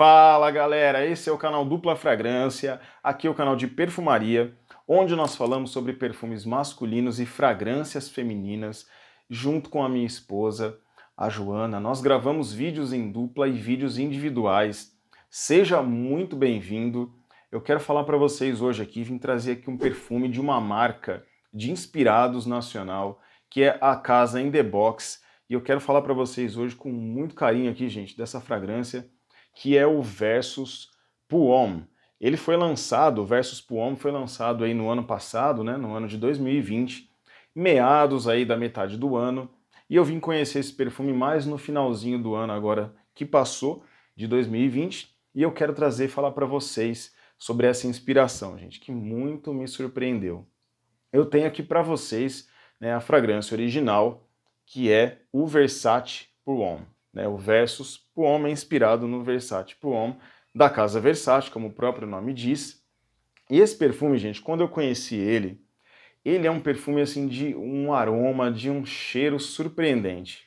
Fala galera, esse é o canal Dupla Fragrância, aqui é o canal de perfumaria, onde nós falamos sobre perfumes masculinos e fragrâncias femininas, junto com a minha esposa, a Joana. Nós gravamos vídeos em dupla e vídeos individuais. Seja muito bem-vindo. Eu quero falar para vocês hoje aqui, vim trazer aqui um perfume de uma marca de inspirados nacional, que é a Casa In The Box, e eu quero falar para vocês hoje com muito carinho aqui, gente, dessa fragrância que é o Versus Puom. Ele foi lançado, o Versus Puom foi lançado aí no ano passado, né, no ano de 2020, meados aí da metade do ano, e eu vim conhecer esse perfume mais no finalzinho do ano agora que passou, de 2020, e eu quero trazer e falar para vocês sobre essa inspiração, gente, que muito me surpreendeu. Eu tenho aqui para vocês né, a fragrância original, que é o Versace Pour Homme né, o Versus Puom é inspirado no Versace Puom da Casa Versace, como o próprio nome diz. E esse perfume, gente, quando eu conheci ele, ele é um perfume assim de um aroma, de um cheiro surpreendente.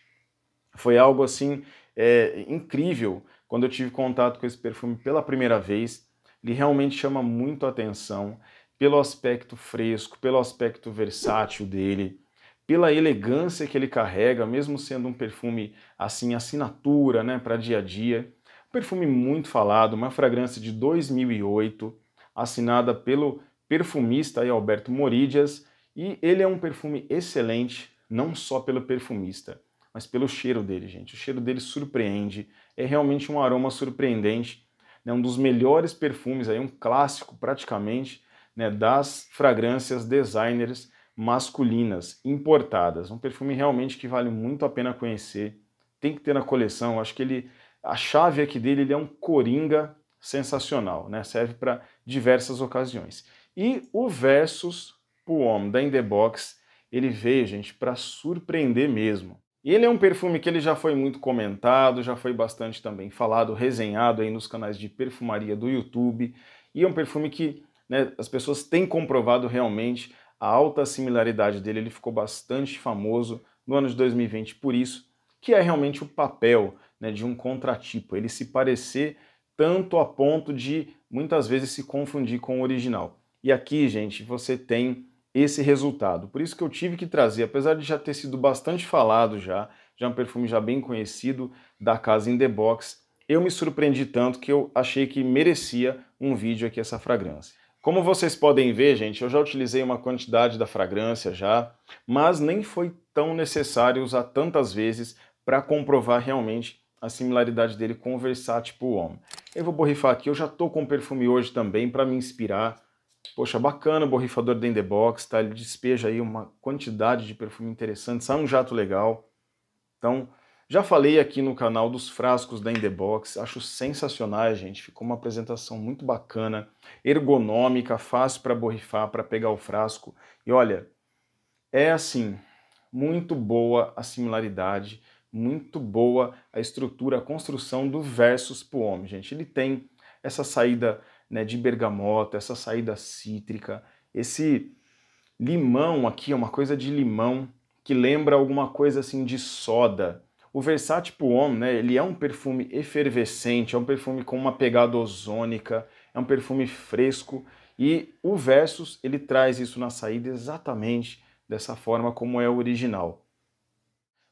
Foi algo assim é, incrível quando eu tive contato com esse perfume pela primeira vez. Ele realmente chama muito atenção pelo aspecto fresco, pelo aspecto versátil dele pela elegância que ele carrega, mesmo sendo um perfume assim assinatura, né, para dia a dia. Perfume muito falado, uma fragrância de 2008, assinada pelo perfumista Alberto Moridias, e ele é um perfume excelente, não só pelo perfumista, mas pelo cheiro dele, gente. O cheiro dele surpreende, é realmente um aroma surpreendente, né? um dos melhores perfumes, aí, um clássico praticamente, né? das fragrâncias designers masculinas importadas. Um perfume realmente que vale muito a pena conhecer. Tem que ter na coleção. Acho que ele, a chave aqui dele, ele é um coringa sensacional, né? Serve para diversas ocasiões. E o Versus Puom da In The Box, ele veio, gente, para surpreender mesmo. Ele é um perfume que ele já foi muito comentado, já foi bastante também falado, resenhado aí nos canais de perfumaria do YouTube, e é um perfume que né, as pessoas têm comprovado realmente a alta similaridade dele, ele ficou bastante famoso no ano de 2020 por isso, que é realmente o papel né, de um contratipo, ele se parecer tanto a ponto de muitas vezes se confundir com o original. E aqui, gente, você tem esse resultado. Por isso que eu tive que trazer, apesar de já ter sido bastante falado já, já é um perfume já bem conhecido da casa In The Box, eu me surpreendi tanto que eu achei que merecia um vídeo aqui essa fragrância. Como vocês podem ver, gente, eu já utilizei uma quantidade da fragrância já, mas nem foi tão necessário usar tantas vezes para comprovar realmente a similaridade dele com o Versace Homme. Eu vou borrifar aqui, eu já estou com perfume hoje também para me inspirar. Poxa, bacana o borrifador da The Box, tá? Ele despeja aí uma quantidade de perfume interessante, sai um jato legal. Então, já falei aqui no canal dos frascos da Indebox, acho sensacional, gente. Ficou uma apresentação muito bacana, ergonômica, fácil para borrifar, para pegar o frasco. E olha, é assim, muito boa a similaridade, muito boa a estrutura, a construção do versus pro homem, gente. Ele tem essa saída né, de bergamota, essa saída cítrica, esse limão aqui é uma coisa de limão que lembra alguma coisa assim de soda. O Versace Puom, né, ele é um perfume efervescente, é um perfume com uma pegada ozônica, é um perfume fresco e o Versus, ele traz isso na saída exatamente dessa forma como é o original.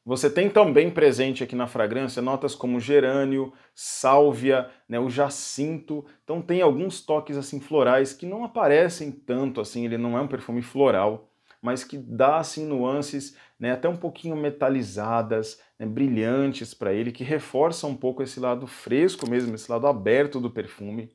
Você tem também presente aqui na fragrância notas como gerânio, sálvia, né, o jacinto. Então tem alguns toques assim florais que não aparecem tanto assim, ele não é um perfume floral, mas que dá assim nuances né, até um pouquinho metalizadas, né, brilhantes para ele, que reforça um pouco esse lado fresco mesmo, esse lado aberto do perfume.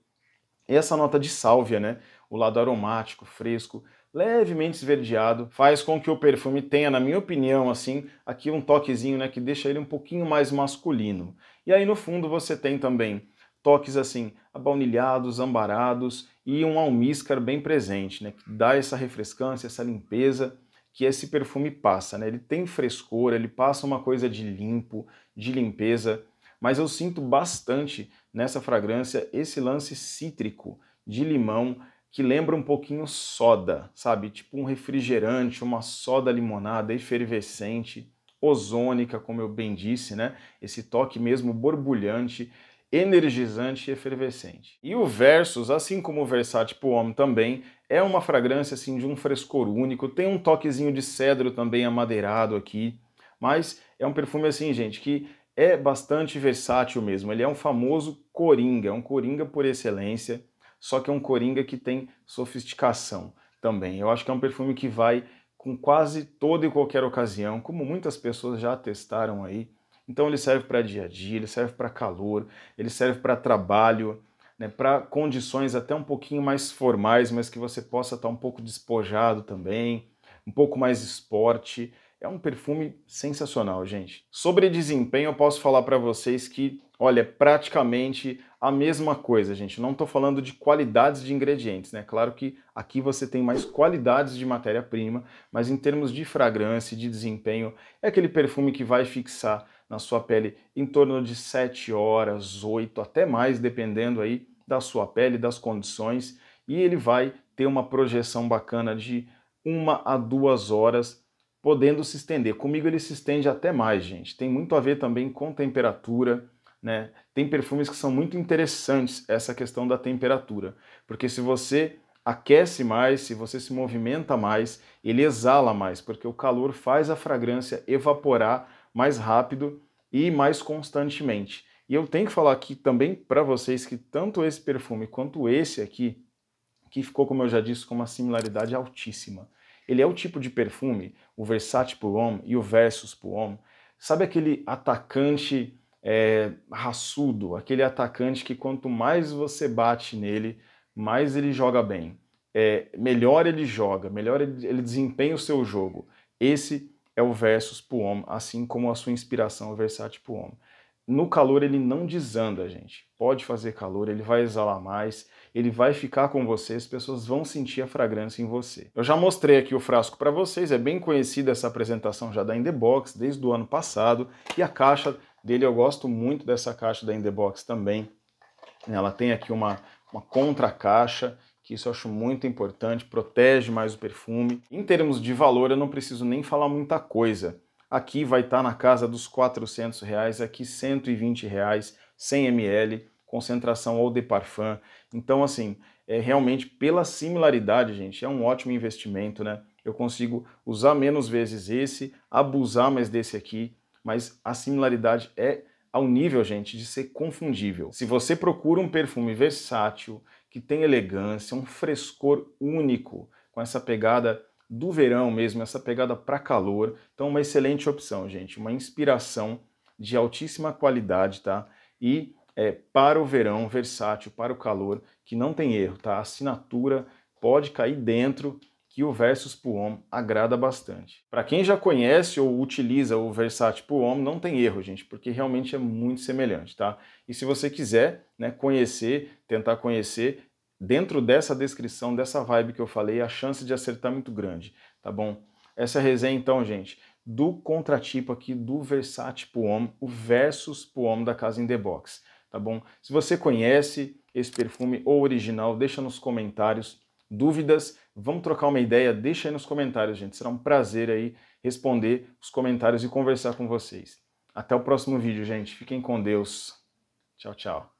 E essa nota de sálvia, né, o lado aromático, fresco, levemente esverdeado, faz com que o perfume tenha, na minha opinião, assim, aqui um toquezinho né, que deixa ele um pouquinho mais masculino. E aí no fundo você tem também toques assim, abaunilhados, ambarados e um almíscar bem presente, né? Que dá essa refrescância, essa limpeza que esse perfume passa, né? Ele tem frescor, ele passa uma coisa de limpo, de limpeza, mas eu sinto bastante nessa fragrância esse lance cítrico de limão que lembra um pouquinho soda, sabe? Tipo um refrigerante, uma soda limonada efervescente, ozônica, como eu bem disse, né? Esse toque mesmo borbulhante energizante e efervescente. E o Versus, assim como o Pro Homme também, é uma fragrância assim de um frescor único, tem um toquezinho de cedro também amadeirado aqui, mas é um perfume assim, gente, que é bastante versátil mesmo. Ele é um famoso coringa, é um coringa por excelência, só que é um coringa que tem sofisticação também. Eu acho que é um perfume que vai com quase toda e qualquer ocasião, como muitas pessoas já testaram aí então ele serve para dia a dia, ele serve para calor, ele serve para trabalho, né, para condições até um pouquinho mais formais, mas que você possa estar tá um pouco despojado também, um pouco mais esporte. É um perfume sensacional, gente. Sobre desempenho, eu posso falar para vocês que, olha, é praticamente a mesma coisa, gente. Não estou falando de qualidades de ingredientes, né? Claro que aqui você tem mais qualidades de matéria-prima, mas em termos de fragrância e de desempenho, é aquele perfume que vai fixar na sua pele em torno de 7 horas, 8, até mais, dependendo aí da sua pele, das condições, e ele vai ter uma projeção bacana de uma a duas horas, podendo se estender. Comigo ele se estende até mais, gente. Tem muito a ver também com temperatura, né? Tem perfumes que são muito interessantes essa questão da temperatura, porque se você aquece mais, se você se movimenta mais, ele exala mais, porque o calor faz a fragrância evaporar mais rápido e mais constantemente. E eu tenho que falar aqui também para vocês que tanto esse perfume quanto esse aqui, que ficou, como eu já disse, com uma similaridade altíssima. Ele é o tipo de perfume, o Versace pour Homme e o Versus pour Homme, sabe aquele atacante é, raçudo, aquele atacante que quanto mais você bate nele, mais ele joga bem. É, melhor ele joga, melhor ele, ele desempenha o seu jogo. Esse é o versus para homem, assim como a sua inspiração o é versátil para homem. No calor ele não desanda, gente. Pode fazer calor, ele vai exalar mais, ele vai ficar com você, as pessoas vão sentir a fragrância em você. Eu já mostrei aqui o frasco para vocês, é bem conhecida essa apresentação já da Indebox desde o ano passado, e a caixa dele eu gosto muito dessa caixa da Indebox também. Ela tem aqui uma uma contra-caixa que isso eu acho muito importante, protege mais o perfume. Em termos de valor, eu não preciso nem falar muita coisa. Aqui vai estar tá na casa dos 400 reais, aqui 120 reais, 100 ml, concentração eau de parfum. Então, assim, é realmente pela similaridade, gente, é um ótimo investimento, né? Eu consigo usar menos vezes esse, abusar mais desse aqui, mas a similaridade é ao nível, gente, de ser confundível. Se você procura um perfume versátil, que tem elegância, um frescor único, com essa pegada do verão mesmo, essa pegada para calor. Então, uma excelente opção, gente. Uma inspiração de altíssima qualidade, tá? E é, para o verão, versátil, para o calor, que não tem erro, tá? A assinatura pode cair dentro que o versus Puom agrada bastante. Para quem já conhece ou utiliza o Versat Puom, não tem erro, gente, porque realmente é muito semelhante, tá? E se você quiser né, conhecer, tentar conhecer, dentro dessa descrição, dessa vibe que eu falei, a chance de acertar é muito grande, tá bom? Essa resenha então, gente, do contratipo aqui do Versat Puom, o versus Puom da Casa in the Box, tá bom? Se você conhece esse perfume ou original, deixa nos comentários, dúvidas, vamos trocar uma ideia, deixa aí nos comentários, gente. Será um prazer aí responder os comentários e conversar com vocês. Até o próximo vídeo, gente. Fiquem com Deus. Tchau, tchau.